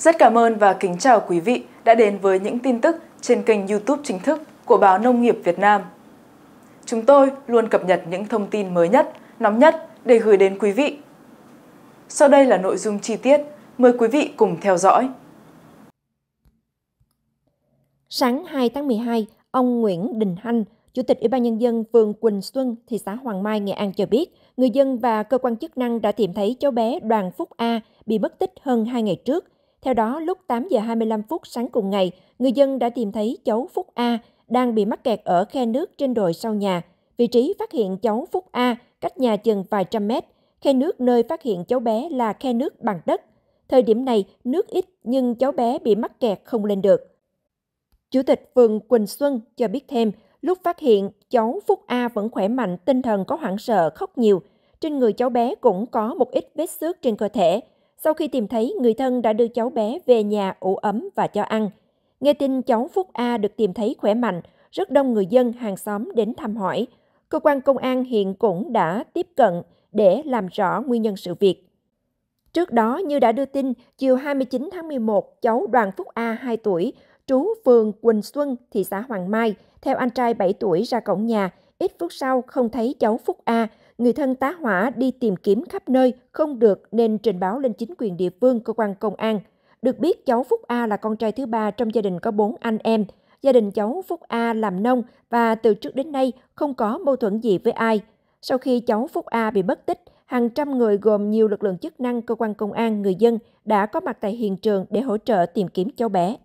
Rất cảm ơn và kính chào quý vị đã đến với những tin tức trên kênh YouTube chính thức của Báo Nông nghiệp Việt Nam. Chúng tôi luôn cập nhật những thông tin mới nhất, nóng nhất để gửi đến quý vị. Sau đây là nội dung chi tiết, mời quý vị cùng theo dõi. Sáng 2 tháng 12, ông Nguyễn Đình Hanh, Chủ tịch Ủy ban Nhân dân phường Quỳnh Xuân, thị xã Hoàng Mai, Nghệ An cho biết, người dân và cơ quan chức năng đã tìm thấy cháu bé Đoàn Phúc A bị mất tích hơn 2 ngày trước – theo đó, lúc 8 giờ 25 phút sáng cùng ngày, người dân đã tìm thấy cháu Phúc A đang bị mắc kẹt ở khe nước trên đồi sau nhà. Vị trí phát hiện cháu Phúc A cách nhà chừng vài trăm mét. Khe nước nơi phát hiện cháu bé là khe nước bằng đất. Thời điểm này, nước ít nhưng cháu bé bị mắc kẹt không lên được. Chủ tịch phường Quỳnh Xuân cho biết thêm, lúc phát hiện cháu Phúc A vẫn khỏe mạnh, tinh thần có hoảng sợ, khóc nhiều. Trên người cháu bé cũng có một ít vết xước trên cơ thể. Sau khi tìm thấy, người thân đã đưa cháu bé về nhà ủ ấm và cho ăn. Nghe tin cháu Phúc A được tìm thấy khỏe mạnh, rất đông người dân, hàng xóm đến thăm hỏi. Cơ quan công an hiện cũng đã tiếp cận để làm rõ nguyên nhân sự việc. Trước đó, như đã đưa tin, chiều 29 tháng 11, cháu Đoàn Phúc A 2 tuổi, trú phường Quỳnh Xuân, thị xã Hoàng Mai, theo anh trai 7 tuổi ra cổng nhà. Ít phút sau, không thấy cháu Phúc A Người thân tá hỏa đi tìm kiếm khắp nơi, không được nên trình báo lên chính quyền địa phương, cơ quan công an. Được biết cháu Phúc A là con trai thứ ba trong gia đình có bốn anh em. Gia đình cháu Phúc A làm nông và từ trước đến nay không có mâu thuẫn gì với ai. Sau khi cháu Phúc A bị mất tích, hàng trăm người gồm nhiều lực lượng chức năng, cơ quan công an, người dân đã có mặt tại hiện trường để hỗ trợ tìm kiếm cháu bé.